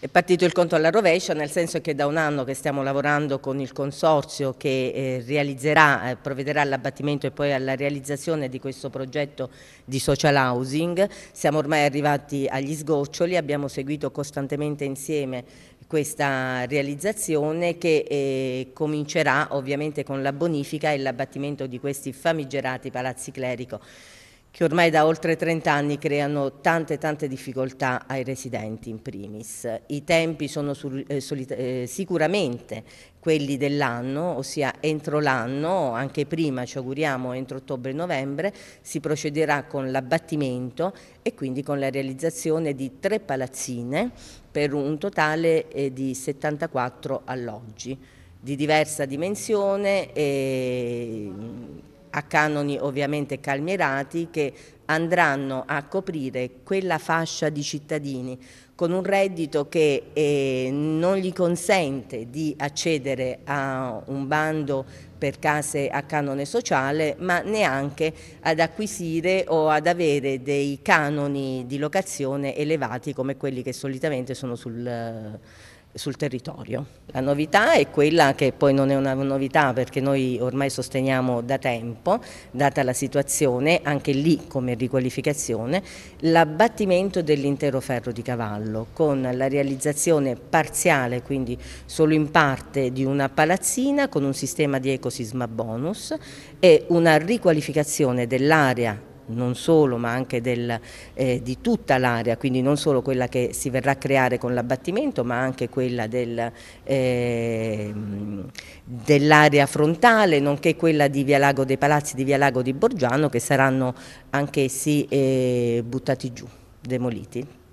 È partito il conto alla rovescia nel senso che da un anno che stiamo lavorando con il consorzio che eh, realizzerà, eh, provvederà all'abbattimento e poi alla realizzazione di questo progetto di social housing, siamo ormai arrivati agli sgoccioli, abbiamo seguito costantemente insieme questa realizzazione che eh, comincerà ovviamente con la bonifica e l'abbattimento di questi famigerati palazzi clerico che ormai da oltre 30 anni creano tante tante difficoltà ai residenti in primis. I tempi sono sul, eh, eh, sicuramente quelli dell'anno, ossia entro l'anno, anche prima ci auguriamo entro ottobre-novembre, si procederà con l'abbattimento e quindi con la realizzazione di tre palazzine per un totale eh, di 74 alloggi di diversa dimensione e a canoni ovviamente calmierati che andranno a coprire quella fascia di cittadini con un reddito che eh, non gli consente di accedere a un bando per case a canone sociale, ma neanche ad acquisire o ad avere dei canoni di locazione elevati come quelli che solitamente sono sul, sul territorio. La novità è quella che poi non è una novità perché noi ormai sosteniamo da tempo, data la situazione, anche lì come riqualificazione, l'abbattimento dell'intero ferro di cavallo con la realizzazione parziale, quindi solo in parte, di una palazzina con un sistema di ecosisma bonus e una riqualificazione dell'area non solo ma anche del, eh, di tutta l'area, quindi non solo quella che si verrà a creare con l'abbattimento ma anche quella del, eh, dell'area frontale nonché quella di Via Lago dei Palazzi di Via Lago di Borgiano che saranno anch'essi eh, buttati giù, demoliti.